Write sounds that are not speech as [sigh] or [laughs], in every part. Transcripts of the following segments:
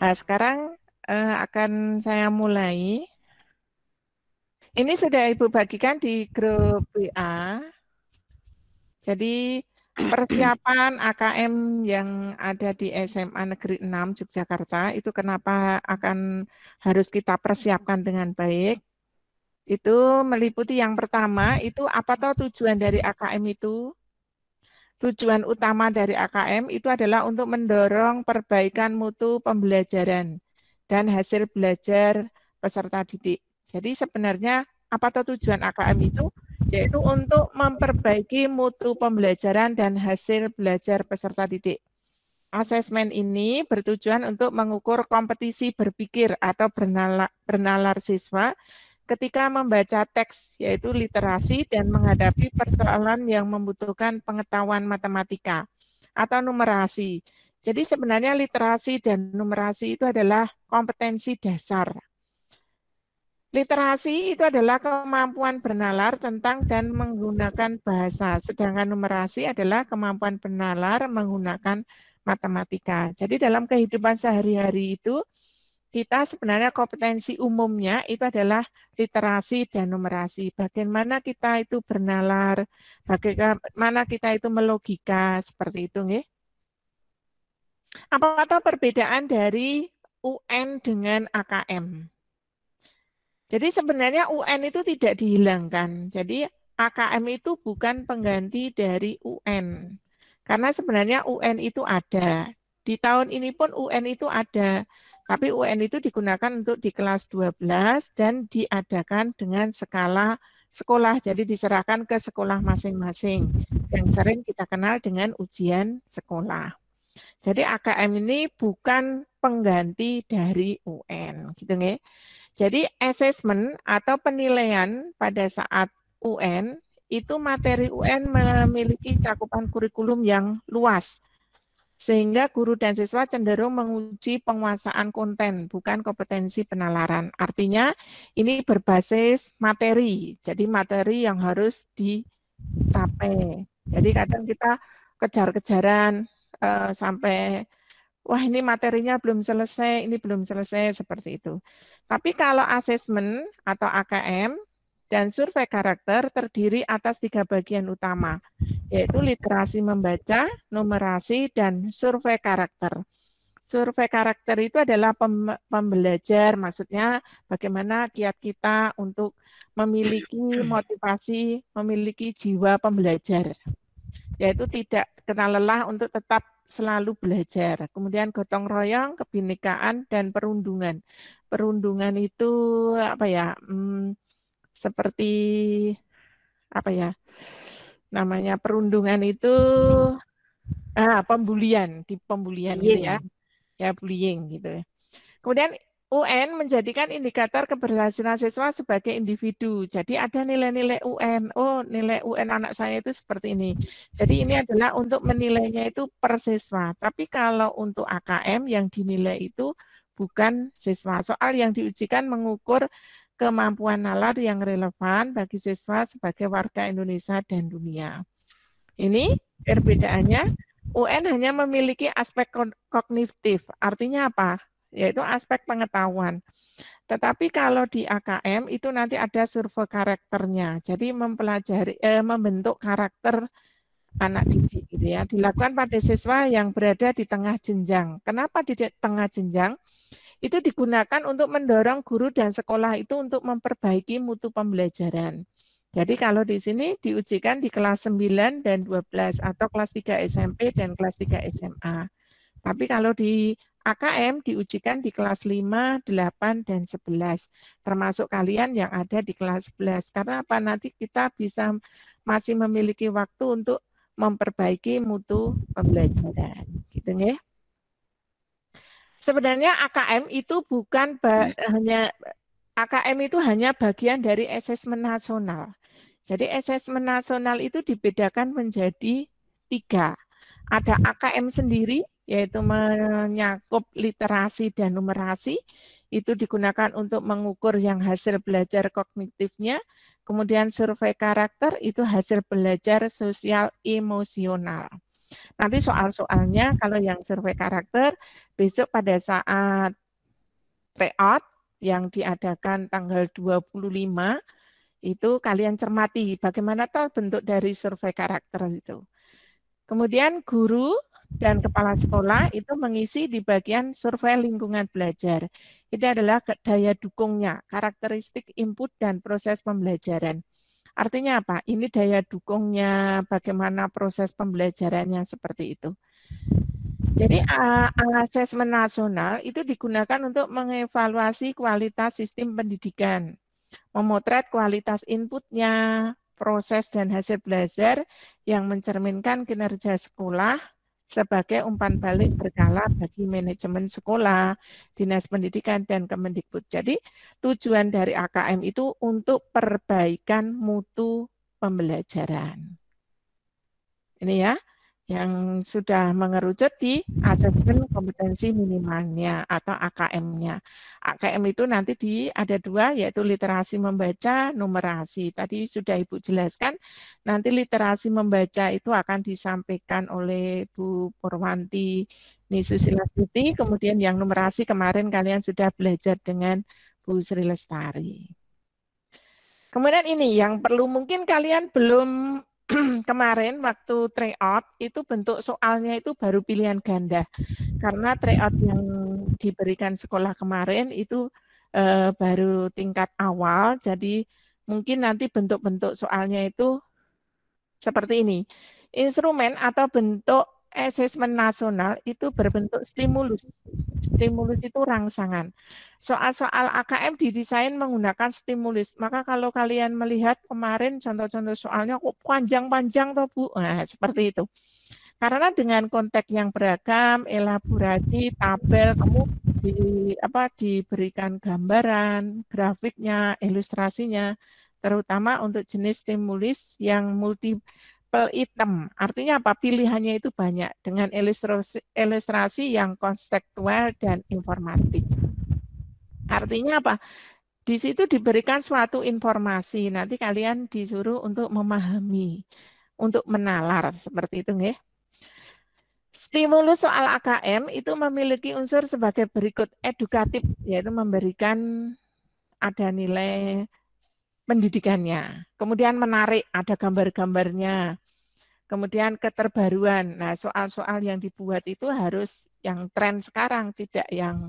Nah, sekarang uh, akan saya mulai. Ini sudah Ibu bagikan di grup WA. Jadi [clears throat] persiapan AKM yang ada di SMA Negeri 6 Yogyakarta itu kenapa akan harus kita persiapkan dengan baik? Itu meliputi yang pertama itu apa tahu tujuan dari AKM itu? tujuan utama dari AKM itu adalah untuk mendorong perbaikan mutu pembelajaran dan hasil belajar peserta didik. Jadi sebenarnya apa tuh tujuan AKM itu? Yaitu untuk memperbaiki mutu pembelajaran dan hasil belajar peserta didik. Asesmen ini bertujuan untuk mengukur kompetisi berpikir atau bernalar, bernalar siswa ketika membaca teks, yaitu literasi dan menghadapi persoalan yang membutuhkan pengetahuan matematika atau numerasi. Jadi sebenarnya literasi dan numerasi itu adalah kompetensi dasar. Literasi itu adalah kemampuan bernalar tentang dan menggunakan bahasa, sedangkan numerasi adalah kemampuan bernalar menggunakan matematika. Jadi dalam kehidupan sehari-hari itu, kita sebenarnya kompetensi umumnya itu adalah literasi dan numerasi. Bagaimana kita itu bernalar, bagaimana kita itu melogika, seperti itu. Nggih. Apa kata perbedaan dari UN dengan AKM? Jadi sebenarnya UN itu tidak dihilangkan. Jadi AKM itu bukan pengganti dari UN. Karena sebenarnya UN itu ada. Di tahun ini pun UN itu ada tapi UN itu digunakan untuk di kelas 12 dan diadakan dengan skala sekolah. Jadi diserahkan ke sekolah masing-masing yang sering kita kenal dengan ujian sekolah. Jadi AKM ini bukan pengganti dari UN gitu nge. Jadi assessment atau penilaian pada saat UN itu materi UN memiliki cakupan kurikulum yang luas sehingga guru dan siswa cenderung menguji penguasaan konten, bukan kompetensi penalaran. Artinya ini berbasis materi, jadi materi yang harus dicapai. Jadi kadang kita kejar-kejaran uh, sampai wah ini materinya belum selesai, ini belum selesai seperti itu. Tapi kalau asesmen atau AKM dan survei karakter terdiri atas tiga bagian utama, yaitu literasi membaca, numerasi, dan survei karakter. Survei karakter itu adalah pembelajar, maksudnya bagaimana kiat kita untuk memiliki motivasi, memiliki jiwa pembelajar, yaitu tidak kenal lelah untuk tetap selalu belajar. Kemudian gotong royong, kebinekaan, dan perundungan. Perundungan itu apa ya? Hmm, seperti apa ya namanya perundungan itu ah, pembulian di pembulian yeah. gitu ya ya bullying gitu kemudian UN menjadikan indikator keberhasilan siswa sebagai individu. Jadi ada nilai-nilai UN. Oh, nilai UN anak saya itu seperti ini. Jadi ini adalah untuk menilainya itu per siswa. Tapi kalau untuk AKM yang dinilai itu bukan siswa. Soal yang diujikan mengukur kemampuan nalar yang relevan bagi siswa sebagai warga Indonesia dan dunia. Ini perbedaannya UN hanya memiliki aspek kognitif, artinya apa? Yaitu aspek pengetahuan. Tetapi kalau di AKM itu nanti ada survei karakternya. Jadi mempelajari eh, membentuk karakter anak didik gitu ya. Dilakukan pada siswa yang berada di tengah jenjang. Kenapa di tengah jenjang? itu digunakan untuk mendorong guru dan sekolah itu untuk memperbaiki mutu pembelajaran. Jadi kalau di sini diujikan di kelas 9 dan 12 atau kelas 3 SMP dan kelas 3 SMA. Tapi kalau di AKM diujikan di kelas 5, 8, dan 11, termasuk kalian yang ada di kelas 11. Karena apa? Nanti kita bisa masih memiliki waktu untuk memperbaiki mutu pembelajaran. Gitu ya sebenarnya AKM itu bukan hmm. hanya AKM itu hanya bagian dari asesmen nasional. Jadi asesmen nasional itu dibedakan menjadi tiga. Ada AKM sendiri, yaitu menyakup literasi dan numerasi. Itu digunakan untuk mengukur yang hasil belajar kognitifnya. Kemudian survei karakter itu hasil belajar sosial emosional. Nanti soal-soalnya kalau yang survei karakter besok pada saat payout yang diadakan tanggal 25 itu kalian cermati bagaimana tahu bentuk dari survei karakter itu. Kemudian guru dan kepala sekolah itu mengisi di bagian survei lingkungan belajar. Itu adalah daya dukungnya, karakteristik input dan proses pembelajaran. Artinya apa? Ini daya dukungnya, bagaimana proses pembelajarannya seperti itu. Jadi ya. eh, asesmen nasional itu digunakan untuk mengevaluasi kualitas sistem pendidikan, memotret kualitas inputnya, proses dan hasil belajar yang mencerminkan kinerja sekolah, sebagai umpan balik berkala bagi manajemen sekolah, dinas pendidikan, dan Kemendikbud. Jadi tujuan dari AKM itu untuk perbaikan mutu pembelajaran. Ini ya, yang sudah mengerucut di asesmen kompetensi minimalnya atau AKM-nya. AKM itu nanti di ada dua yaitu literasi membaca, numerasi. Tadi sudah Ibu jelaskan, nanti literasi membaca itu akan disampaikan oleh Bu Purwanti Nisusila Suti, kemudian yang numerasi kemarin kalian sudah belajar dengan Bu Sri Lestari. Kemudian ini yang perlu mungkin kalian belum [clears throat] kemarin waktu tryout itu bentuk soalnya itu baru pilihan ganda karena tryout yang diberikan sekolah kemarin itu eh, baru tingkat awal jadi mungkin nanti bentuk-bentuk soalnya itu seperti ini instrumen atau bentuk assessment nasional itu berbentuk stimulus. Stimulus itu rangsangan. Soal-soal AKM didesain menggunakan stimulus. Maka kalau kalian melihat kemarin contoh-contoh soalnya kok panjang-panjang toh Bu. Nah, seperti itu. Karena dengan konteks yang beragam, elaborasi, tabel, kamu di, apa, diberikan gambaran, grafiknya, ilustrasinya, terutama untuk jenis stimulus yang multi apel hitam. Artinya apa? Pilihannya itu banyak dengan ilustrasi, ilustrasi yang konseptual dan informatif. Artinya apa? Di situ diberikan suatu informasi. Nanti kalian disuruh untuk memahami, untuk menalar seperti itu, nggih. Stimulus soal AKM itu memiliki unsur sebagai berikut edukatif, yaitu memberikan ada nilai pendidikannya. Kemudian menarik, ada gambar-gambarnya. Kemudian keterbaruan. Nah, soal-soal yang dibuat itu harus yang tren sekarang, tidak yang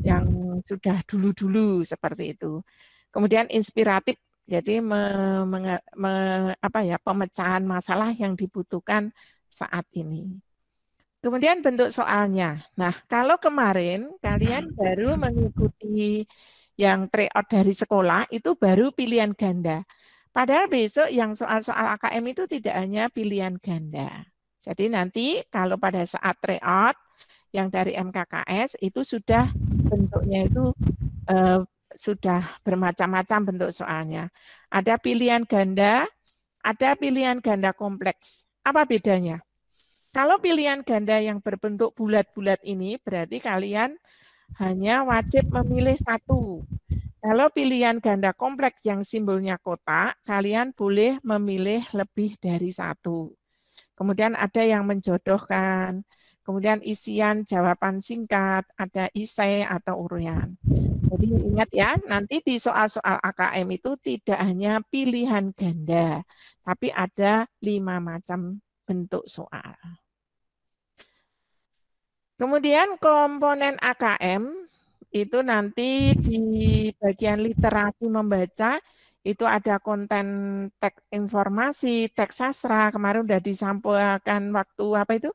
yang sudah dulu-dulu seperti itu. Kemudian inspiratif. Jadi me, me, me, apa ya, pemecahan masalah yang dibutuhkan saat ini. Kemudian bentuk soalnya. Nah, kalau kemarin kalian baru mengikuti yang tryout dari sekolah, itu baru pilihan ganda. Padahal besok yang soal-soal AKM itu tidak hanya pilihan ganda. Jadi nanti kalau pada saat tryout yang dari MKKS itu sudah bentuknya itu eh, sudah bermacam-macam bentuk soalnya. Ada pilihan ganda, ada pilihan ganda kompleks. Apa bedanya? Kalau pilihan ganda yang berbentuk bulat-bulat ini berarti kalian hanya wajib memilih satu kalau pilihan ganda kompleks yang simbolnya kotak, kalian boleh memilih lebih dari satu. Kemudian ada yang menjodohkan, kemudian isian jawaban singkat, ada isai atau urian. Jadi ingat ya, nanti di soal-soal AKM itu tidak hanya pilihan ganda, tapi ada lima macam bentuk soal. Kemudian komponen AKM itu nanti di bagian literasi membaca itu ada konten teks informasi, teks sastra. Kemarin sudah disampaikan waktu apa itu?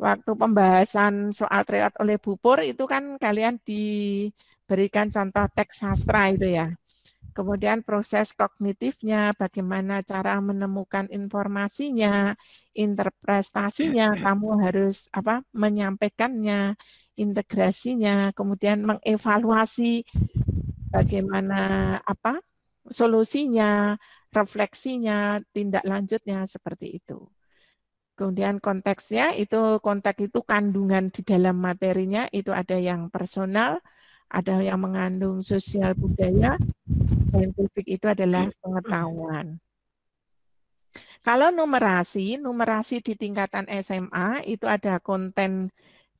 Waktu pembahasan soal triat oleh Bupur itu kan kalian diberikan contoh teks sastra itu ya. Kemudian proses kognitifnya, bagaimana cara menemukan informasinya, interpretasinya, kamu harus apa menyampaikannya integrasinya, kemudian mengevaluasi bagaimana apa solusinya, refleksinya, tindak lanjutnya seperti itu. Kemudian konteksnya itu konteks itu kandungan di dalam materinya itu ada yang personal, ada yang mengandung sosial budaya, dan publik itu adalah pengetahuan. Kalau numerasi, numerasi di tingkatan SMA itu ada konten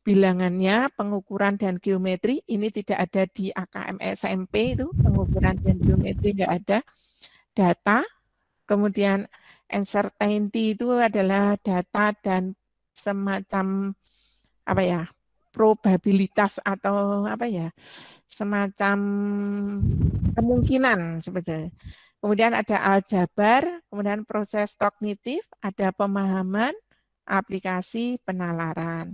bilangannya, pengukuran dan geometri ini tidak ada di AKM SMP itu pengukuran dan geometri tidak ada data. Kemudian uncertainty itu adalah data dan semacam apa ya probabilitas atau apa ya semacam kemungkinan sebetulnya. Kemudian ada aljabar, kemudian proses kognitif, ada pemahaman, aplikasi penalaran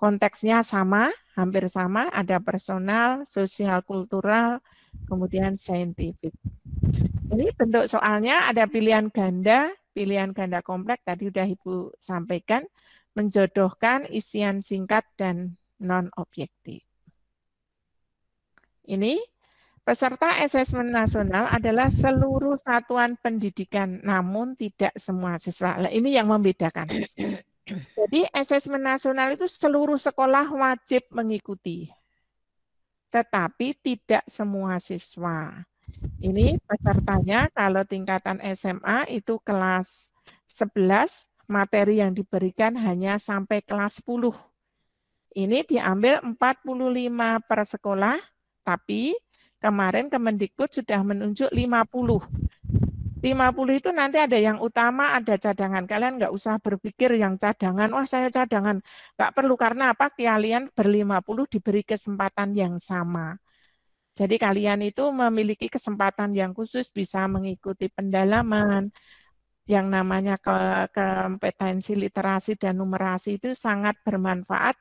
konteksnya sama, hampir sama, ada personal, sosial, kultural, kemudian saintifik. Ini bentuk soalnya ada pilihan ganda, pilihan ganda kompleks tadi sudah Ibu sampaikan, menjodohkan isian singkat dan non-objektif. Ini peserta asesmen nasional adalah seluruh satuan pendidikan, namun tidak semua siswa. Ini yang membedakan. Jadi asesmen nasional itu seluruh sekolah wajib mengikuti. Tetapi tidak semua siswa. Ini pesertanya kalau tingkatan SMA itu kelas 11, materi yang diberikan hanya sampai kelas 10. Ini diambil 45 per sekolah, tapi kemarin Kemendikbud sudah menunjuk 50. 50 itu nanti ada yang utama, ada cadangan. Kalian nggak usah berpikir yang cadangan, wah saya cadangan. Nggak perlu, karena apa? Kalian ber 50 diberi kesempatan yang sama. Jadi kalian itu memiliki kesempatan yang khusus bisa mengikuti pendalaman, yang namanya ke kompetensi literasi dan numerasi itu sangat bermanfaat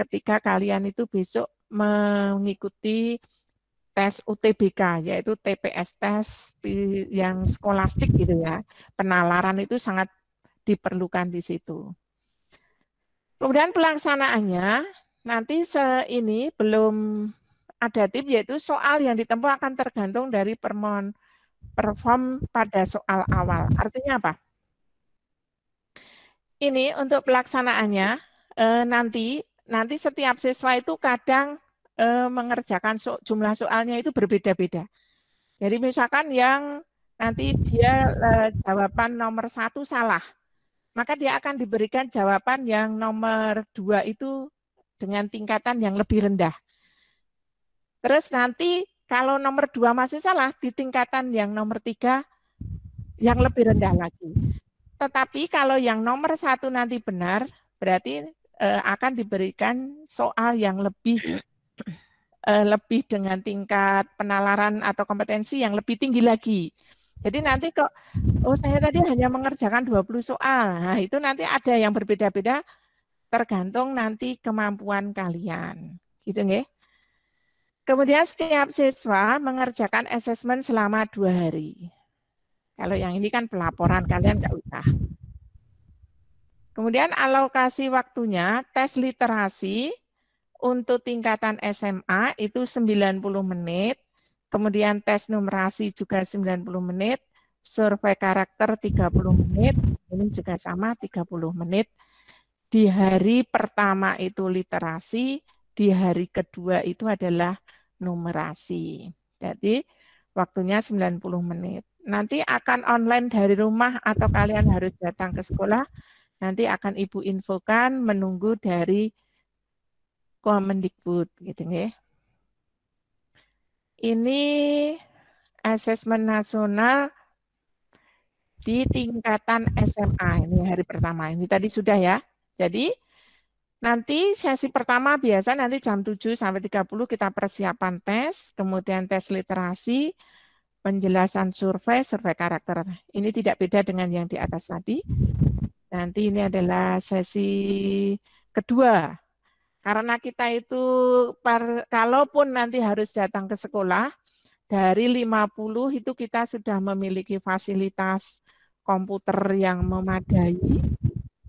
ketika kalian itu besok mengikuti tes UTBK yaitu TPS tes yang skolastik gitu ya. Penalaran itu sangat diperlukan di situ. Kemudian pelaksanaannya nanti se ini belum ada tip yaitu soal yang ditempuh akan tergantung dari permohon perform pada soal awal. Artinya apa? Ini untuk pelaksanaannya eh, nanti nanti setiap siswa itu kadang Eh, mengerjakan so jumlah soalnya itu berbeda-beda. Jadi misalkan yang nanti dia eh, jawaban nomor satu salah, maka dia akan diberikan jawaban yang nomor dua itu dengan tingkatan yang lebih rendah. Terus nanti kalau nomor dua masih salah, di tingkatan yang nomor tiga yang lebih rendah lagi. Tetapi kalau yang nomor satu nanti benar, berarti eh, akan diberikan soal yang lebih Eh, lebih dengan tingkat penalaran atau kompetensi yang lebih tinggi lagi. Jadi nanti kok, oh saya tadi hanya mengerjakan 20 soal. Nah, itu nanti ada yang berbeda-beda tergantung nanti kemampuan kalian. Gitu nggih. Kemudian setiap siswa mengerjakan asesmen selama dua hari. Kalau yang ini kan pelaporan, kalian nggak usah. Kemudian alokasi waktunya, tes literasi untuk tingkatan SMA itu 90 menit, kemudian tes numerasi juga 90 menit, survei karakter 30 menit, ini juga sama 30 menit. Di hari pertama itu literasi, di hari kedua itu adalah numerasi. Jadi waktunya 90 menit. Nanti akan online dari rumah atau kalian harus datang ke sekolah, nanti akan Ibu infokan menunggu dari Kemendikbud gitu ya. Ini asesmen nasional di tingkatan SMA ini hari pertama ini tadi sudah ya. Jadi nanti sesi pertama biasa nanti jam 7 sampai 30 kita persiapan tes, kemudian tes literasi, penjelasan survei, survei karakter. Ini tidak beda dengan yang di atas tadi. Nanti ini adalah sesi kedua karena kita itu per, kalaupun nanti harus datang ke sekolah dari 50 itu kita sudah memiliki fasilitas komputer yang memadai.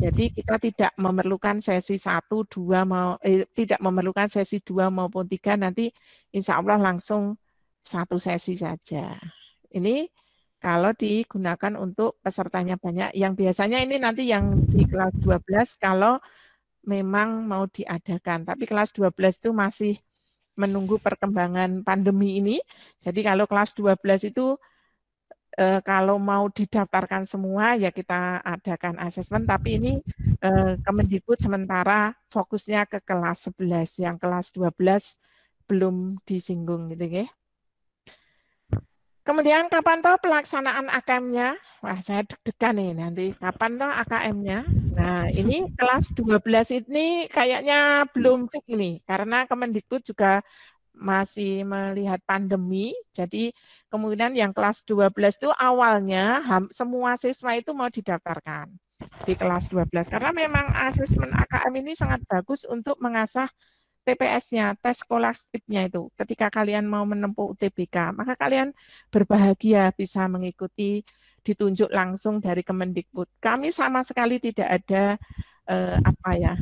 Jadi kita tidak memerlukan sesi 1, 2, mau, eh, tidak memerlukan sesi 2 maupun 3, nanti insya Allah langsung satu sesi saja. Ini kalau digunakan untuk pesertanya banyak. Yang biasanya ini nanti yang di kelas 12 kalau memang mau diadakan. Tapi kelas 12 itu masih menunggu perkembangan pandemi ini. Jadi kalau kelas 12 itu e, kalau mau didaftarkan semua ya kita adakan asesmen tapi ini e, Kemendikbud sementara fokusnya ke kelas 11 yang kelas 12 belum disinggung gitu ya. Kemudian kapan toh pelaksanaan AKM-nya? Wah, saya deg-degan nih nanti kapan toh AKM-nya? Nah, ini [laughs] kelas 12 ini kayaknya belum fix ini karena Kemendikbud juga masih melihat pandemi. Jadi kemudian yang kelas 12 itu awalnya semua siswa itu mau didaftarkan di kelas 12 karena memang asesmen AKM ini sangat bagus untuk mengasah TPS-nya, tes skolastiknya itu. Ketika kalian mau menempuh UTBK, maka kalian berbahagia bisa mengikuti ditunjuk langsung dari Kemendikbud. Kami sama sekali tidak ada eh, apa ya.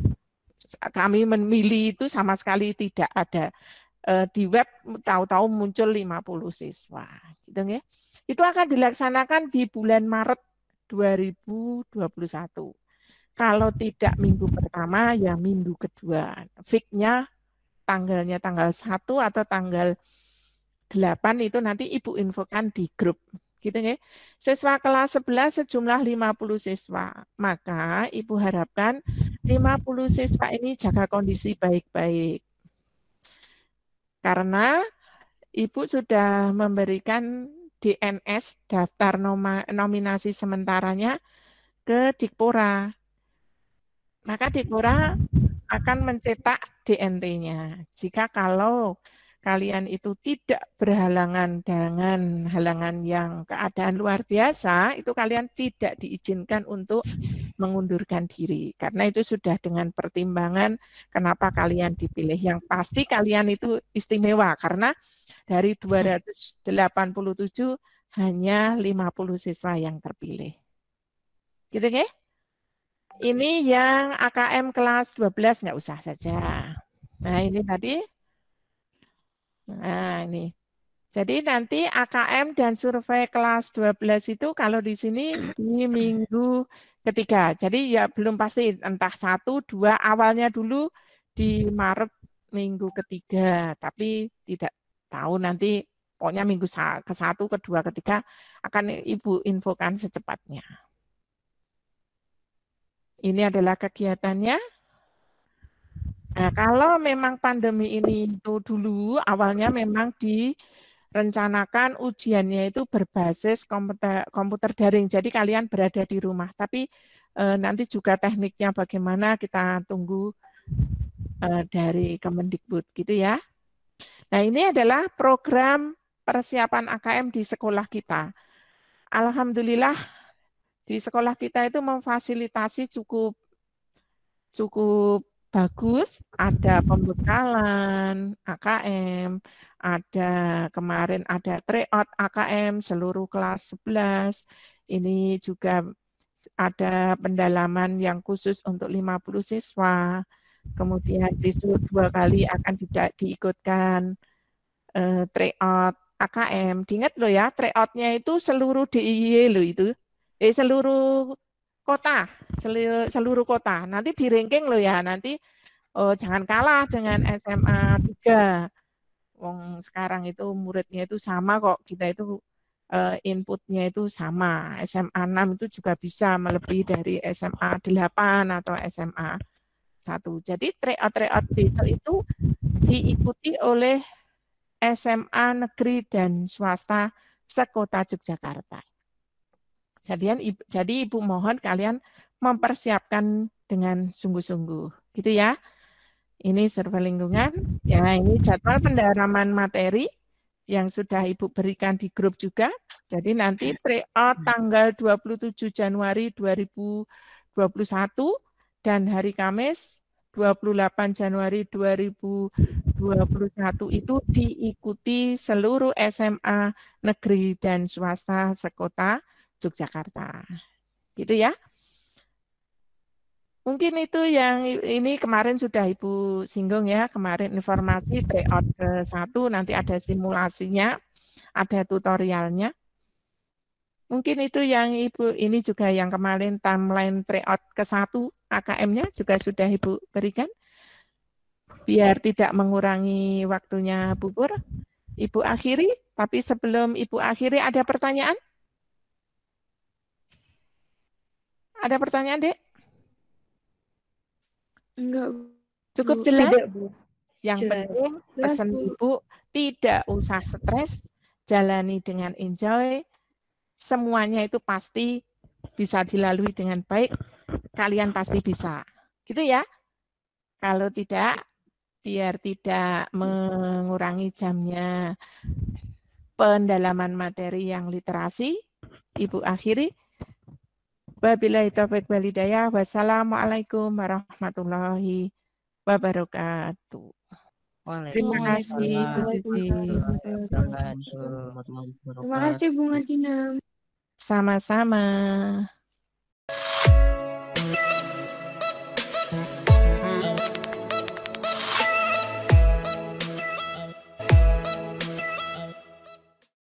Kami memilih itu sama sekali tidak ada. Eh, di web tahu-tahu muncul 50 siswa, gitu ya. Itu akan dilaksanakan di bulan Maret 2021. Kalau tidak minggu pertama ya minggu kedua. Fiknya tanggalnya tanggal 1 atau tanggal 8 itu nanti Ibu infokan di grup gitu ya. Siswa kelas 11 sejumlah 50 siswa. Maka Ibu harapkan 50 siswa ini jaga kondisi baik-baik. Karena Ibu sudah memberikan DNS daftar nominasi sementaranya ke Dikpora. Maka Dikpora akan mencetak DNT-nya. Jika kalau kalian itu tidak berhalangan dengan halangan yang keadaan luar biasa, itu kalian tidak diizinkan untuk mengundurkan diri. Karena itu sudah dengan pertimbangan kenapa kalian dipilih. Yang pasti kalian itu istimewa karena dari 287 hanya 50 siswa yang terpilih. Gitu ya? Ini yang AKM kelas 12 nggak usah saja. Nah, ini tadi Nah, ini. Jadi nanti AKM dan survei kelas 12 itu kalau di sini di minggu ketiga. Jadi ya belum pasti entah satu, dua awalnya dulu di Maret minggu ketiga. Tapi tidak tahu nanti pokoknya minggu ke satu, kedua, ketiga akan Ibu infokan secepatnya. Ini adalah kegiatannya. Nah, kalau memang pandemi ini itu dulu awalnya memang direncanakan ujiannya itu berbasis komputer, komputer daring. Jadi kalian berada di rumah. Tapi e, nanti juga tekniknya bagaimana kita tunggu e, dari Kemendikbud gitu ya. Nah, ini adalah program persiapan AKM di sekolah kita. Alhamdulillah di sekolah kita itu memfasilitasi cukup cukup Bagus, ada pembekalan AKM, ada kemarin ada tryout AKM seluruh kelas 11. Ini juga ada pendalaman yang khusus untuk 50 siswa. Kemudian disuruh dua kali akan tidak diikutkan uh, tryout AKM. Ingat loh ya, tryoutnya itu seluruh DIY loh itu. Eh, seluruh kota, seluruh, kota. Nanti di ranking loh ya, nanti oh, jangan kalah dengan SMA 3. Wong sekarang itu muridnya itu sama kok, kita itu eh, inputnya itu sama. SMA 6 itu juga bisa melebihi dari SMA 8 atau SMA 1. Jadi tryout-tryout desa itu diikuti oleh SMA negeri dan swasta sekota Yogyakarta. Jadi, jadi ibu mohon kalian mempersiapkan dengan sungguh-sungguh, gitu ya. Ini survei lingkungan. Ya, ini jadwal pendalaman materi yang sudah Ibu berikan di grup juga. Jadi nanti TRIO hmm. tanggal 27 Januari 2021 dan hari Kamis 28 Januari 2021 itu diikuti seluruh SMA negeri dan swasta sekota Yogyakarta. Gitu ya. Mungkin itu yang ini kemarin sudah Ibu singgung ya, kemarin informasi tryout ke satu, nanti ada simulasinya, ada tutorialnya. Mungkin itu yang Ibu, ini juga yang kemarin timeline tryout ke satu AKM-nya juga sudah Ibu berikan. Biar tidak mengurangi waktunya bubur, Ibu akhiri. Tapi sebelum Ibu akhiri, ada pertanyaan? Ada pertanyaan, Dek? Enggak. Cukup jelas? Tidak, Bu. Yang jelas. penting pesan Ibu tidak usah stres, jalani dengan enjoy. Semuanya itu pasti bisa dilalui dengan baik. Kalian pasti bisa. Gitu ya. Kalau tidak, biar tidak mengurangi jamnya pendalaman materi yang literasi, Ibu akhiri Wabillahi taufik walidayah. Wassalamualaikum warahmatullahi wabarakatuh. Terima kasih, Terima kasih, Bunga Dinam. Sama-sama.